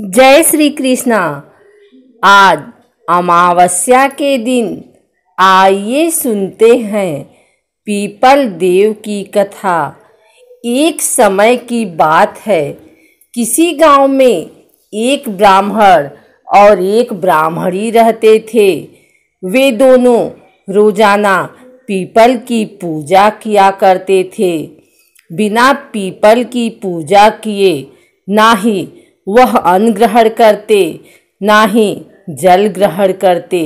जय श्री कृष्णा आज अमावस्या के दिन आइए सुनते हैं पीपल देव की कथा एक समय की बात है किसी गांव में एक ब्राह्मण और एक ब्राह्मणी रहते थे वे दोनों रोजाना पीपल की पूजा किया करते थे बिना पीपल की पूजा किए ना ही वह अन्न ग्रहण करते ना ही जल ग्रहण करते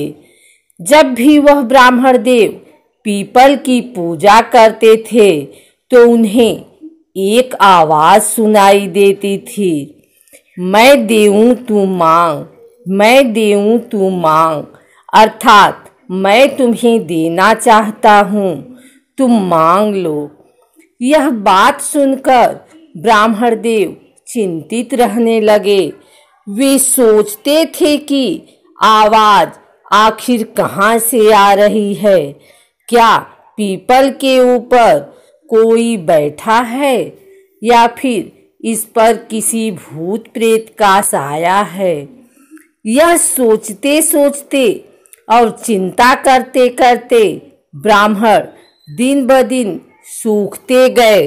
जब भी वह ब्राह्मण देव पीपल की पूजा करते थे तो उन्हें एक आवाज सुनाई देती थी मैं देऊँ तू मांग मैं देऊँ तू मांग अर्थात मैं तुम्हें देना चाहता हूँ तुम मांग लो यह बात सुनकर ब्राह्मण देव चिंतित रहने लगे वे सोचते थे कि आवाज़ आखिर कहाँ से आ रही है क्या पीपल के ऊपर कोई बैठा है या फिर इस पर किसी भूत प्रेत का साया है यह सोचते सोचते और चिंता करते करते ब्राह्मण दिन ब दिन सूखते गए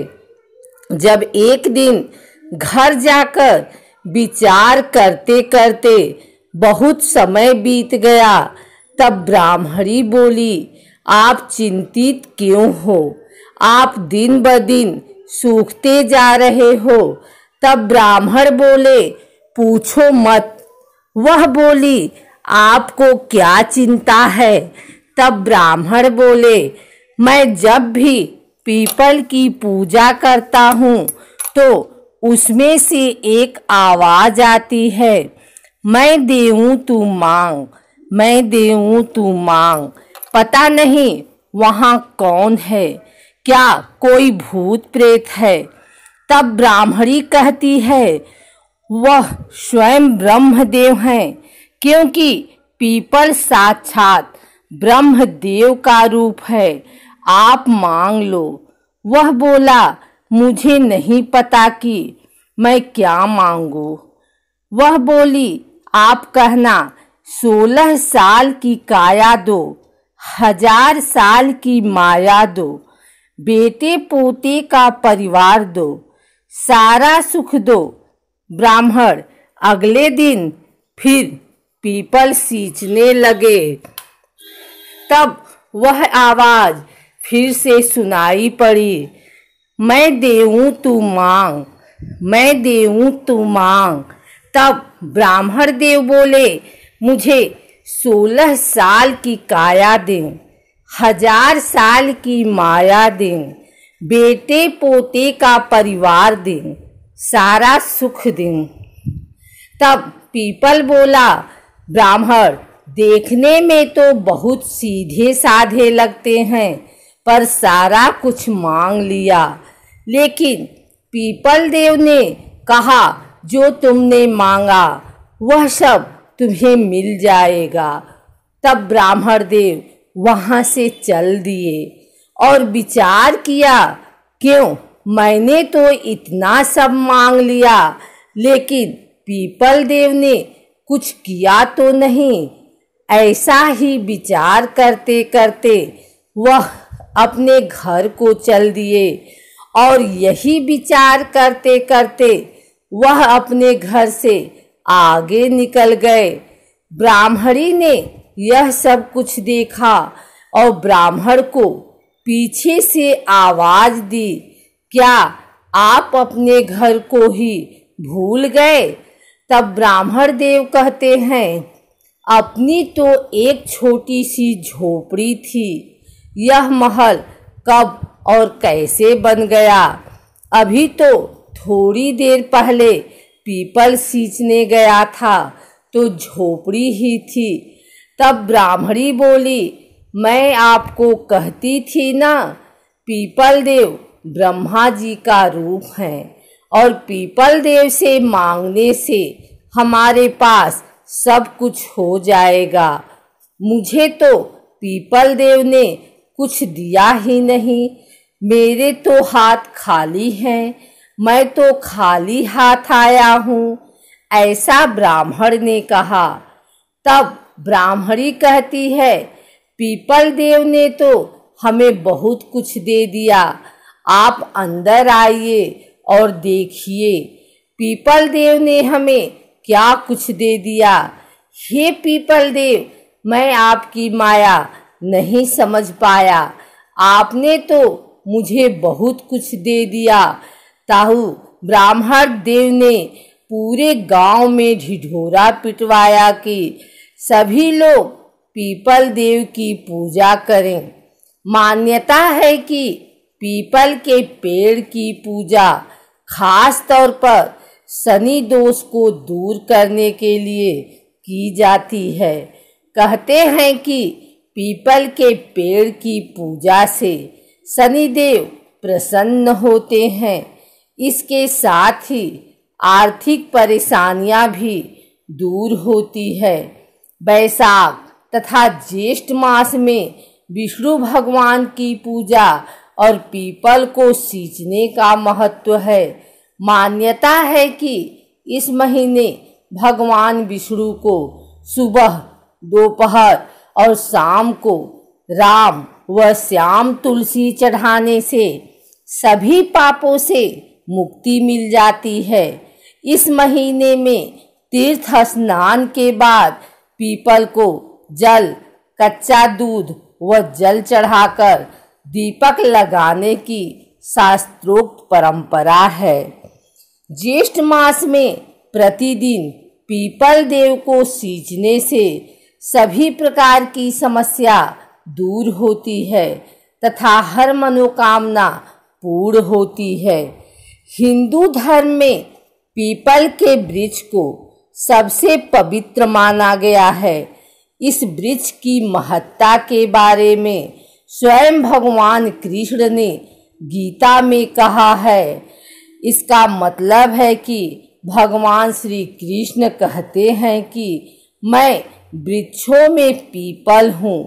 जब एक दिन घर जाकर विचार करते करते बहुत समय बीत गया तब ब्राह्मणी बोली आप चिंतित क्यों हो आप दिन ब दिन सूखते जा रहे हो तब ब्राह्मण बोले पूछो मत वह बोली आपको क्या चिंता है तब ब्राह्मण बोले मैं जब भी पीपल की पूजा करता हूँ तो उसमें से एक आवाज आती है मैं देऊँ तू मांग मैं देऊँ तू मांग पता नहीं वहाँ कौन है क्या कोई भूत प्रेत है तब ब्राह्मणी कहती है वह स्वयं ब्रह्मदेव हैं क्योंकि पीपल साक्षात ब्रह्मदेव का रूप है आप मांग लो वह बोला मुझे नहीं पता कि मैं क्या मांगू वह बोली आप कहना सोलह साल की काया दो हजार साल की माया दो बेटे पोते का परिवार दो सारा सुख दो ब्राह्मण अगले दिन फिर पीपल सींचने लगे तब वह आवाज फिर से सुनाई पड़ी मैं देऊँ तू मांग मैं देऊँ तू मांग तब ब्राह्मण देव बोले मुझे सोलह साल की काया दें हजार साल की माया दें बेटे पोते का परिवार दें सारा सुख दें तब पीपल बोला ब्राह्मण देखने में तो बहुत सीधे साधे लगते हैं पर सारा कुछ मांग लिया लेकिन पीपल देव ने कहा जो तुमने मांगा वह सब तुम्हें मिल जाएगा तब ब्राह्मण देव वहाँ से चल दिए और विचार किया क्यों मैंने तो इतना सब मांग लिया लेकिन पीपल देव ने कुछ किया तो नहीं ऐसा ही विचार करते करते वह अपने घर को चल दिए और यही विचार करते करते वह अपने घर से आगे निकल गए ब्राह्मणी ने यह सब कुछ देखा और ब्राह्मण को पीछे से आवाज दी क्या आप अपने घर को ही भूल गए तब ब्राह्मण देव कहते हैं अपनी तो एक छोटी सी झोपड़ी थी यह महल कब और कैसे बन गया अभी तो थोड़ी देर पहले पीपल सींचने गया था तो झोपड़ी ही थी तब ब्राह्मणी बोली मैं आपको कहती थी ना पीपल देव ब्रह्मा जी का रूप है और पीपल देव से मांगने से हमारे पास सब कुछ हो जाएगा मुझे तो पीपल देव ने कुछ दिया ही नहीं मेरे तो हाथ खाली हैं मैं तो खाली हाथ आया हूँ ऐसा ब्राह्मण ने कहा तब ब्राह्मणी कहती है पीपल देव ने तो हमें बहुत कुछ दे दिया आप अंदर आइए और देखिए पीपल देव ने हमें क्या कुछ दे दिया हे पीपल देव मैं आपकी माया नहीं समझ पाया आपने तो मुझे बहुत कुछ दे दिया ताहू ब्राह्मण देव ने पूरे गांव में ढिढोरा पिटवाया कि सभी लोग पीपल देव की पूजा करें मान्यता है कि पीपल के पेड़ की पूजा खास तौर पर शनि दोष को दूर करने के लिए की जाती है कहते हैं कि पीपल के पेड़ की पूजा से शनिदेव प्रसन्न होते हैं इसके साथ ही आर्थिक परेशानियां भी दूर होती है बैसाख तथा ज्येष्ठ मास में विष्णु भगवान की पूजा और पीपल को सींचने का महत्व है मान्यता है कि इस महीने भगवान विष्णु को सुबह दोपहर और शाम को राम वह श्याम तुलसी चढ़ाने से सभी पापों से मुक्ति मिल जाती है इस महीने में तीर्थ स्नान के बाद पीपल को जल कच्चा दूध व जल चढ़ाकर दीपक लगाने की शास्त्रोक्त परंपरा है ज्येष्ठ मास में प्रतिदिन पीपल देव को सींचने से सभी प्रकार की समस्या दूर होती है तथा हर मनोकामना पूर्ण होती है हिंदू धर्म में पीपल के वृक्ष को सबसे पवित्र माना गया है इस वृक्ष की महत्ता के बारे में स्वयं भगवान कृष्ण ने गीता में कहा है इसका मतलब है कि भगवान श्री कृष्ण कहते हैं कि मैं वृक्षों में पीपल हूँ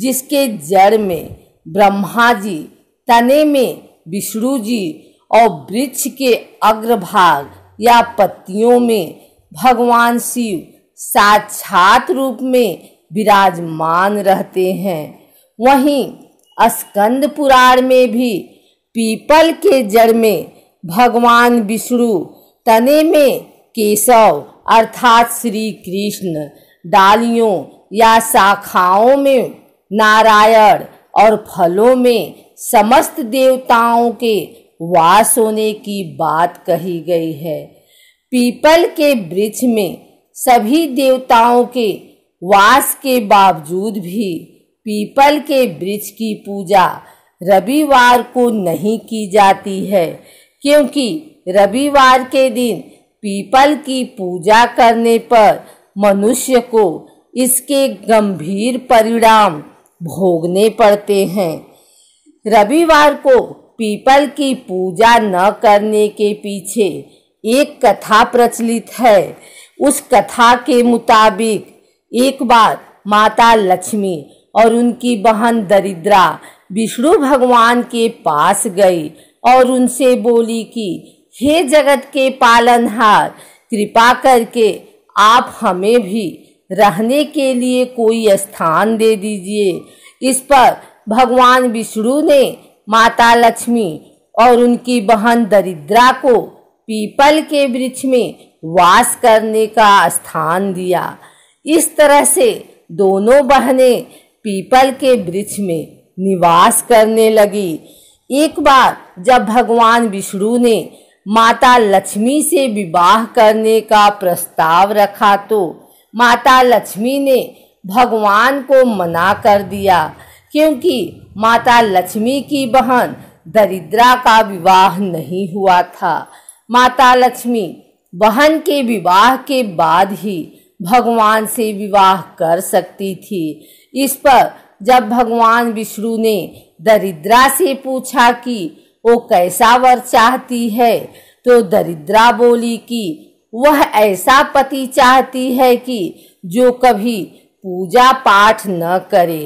जिसके जड़ में ब्रह्मा जी तने में विष्णु जी और वृक्ष के अग्रभाग या पत्तियों में भगवान शिव साक्षात रूप में विराजमान रहते हैं वहीं स्कंद पुराण में भी पीपल के जड़ में भगवान विष्णु तने में केशव अर्थात श्री कृष्ण डालियों या शाखाओं में नारायण और फलों में समस्त देवताओं के वास होने की बात कही गई है पीपल के वृक्ष में सभी देवताओं के वास के बावजूद भी पीपल के वृक्ष की पूजा रविवार को नहीं की जाती है क्योंकि रविवार के दिन पीपल की पूजा करने पर मनुष्य को इसके गंभीर परिणाम भोगने पड़ते हैं रविवार को पीपल की पूजा न करने के पीछे एक कथा प्रचलित है उस कथा के मुताबिक एक बार माता लक्ष्मी और उनकी बहन दरिद्रा विष्णु भगवान के पास गई और उनसे बोली कि हे जगत के पालनहार कृपा करके आप हमें भी रहने के लिए कोई स्थान दे दीजिए इस पर भगवान विष्णु ने माता लक्ष्मी और उनकी बहन दरिद्रा को पीपल के वृक्ष में वास करने का स्थान दिया इस तरह से दोनों बहनें पीपल के वृक्ष में निवास करने लगी एक बार जब भगवान विष्णु ने माता लक्ष्मी से विवाह करने का प्रस्ताव रखा तो माता लक्ष्मी ने भगवान को मना कर दिया क्योंकि माता लक्ष्मी की बहन दरिद्रा का विवाह नहीं हुआ था माता लक्ष्मी बहन के विवाह के बाद ही भगवान से विवाह कर सकती थी इस पर जब भगवान विष्णु ने दरिद्रा से पूछा कि वो कैसा वर चाहती है तो दरिद्रा बोली कि वह ऐसा पति चाहती है कि जो कभी पूजा पाठ न करे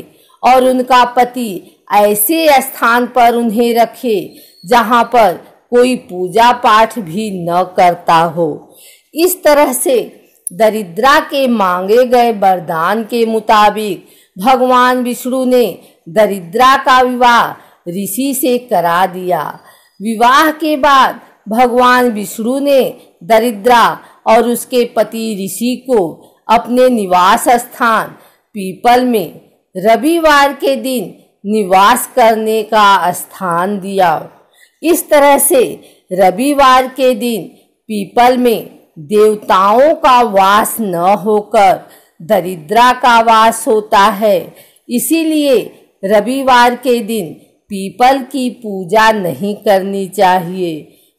और उनका पति ऐसे स्थान पर उन्हें रखे जहाँ पर कोई पूजा पाठ भी न करता हो इस तरह से दरिद्रा के मांगे गए वरदान के मुताबिक भगवान विष्णु ने दरिद्रा का विवाह ऋषि से करा दिया विवाह के बाद भगवान विष्णु ने दरिद्रा और उसके पति ऋषि को अपने निवास स्थान पीपल में रविवार के दिन निवास करने का स्थान दिया इस तरह से रविवार के दिन पीपल में देवताओं का वास न होकर दरिद्रा का वास होता है इसीलिए रविवार के दिन पीपल की पूजा नहीं करनी चाहिए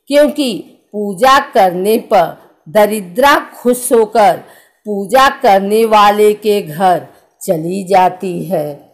क्योंकि पूजा करने पर दरिद्रा खुश होकर पूजा करने वाले के घर चली जाती है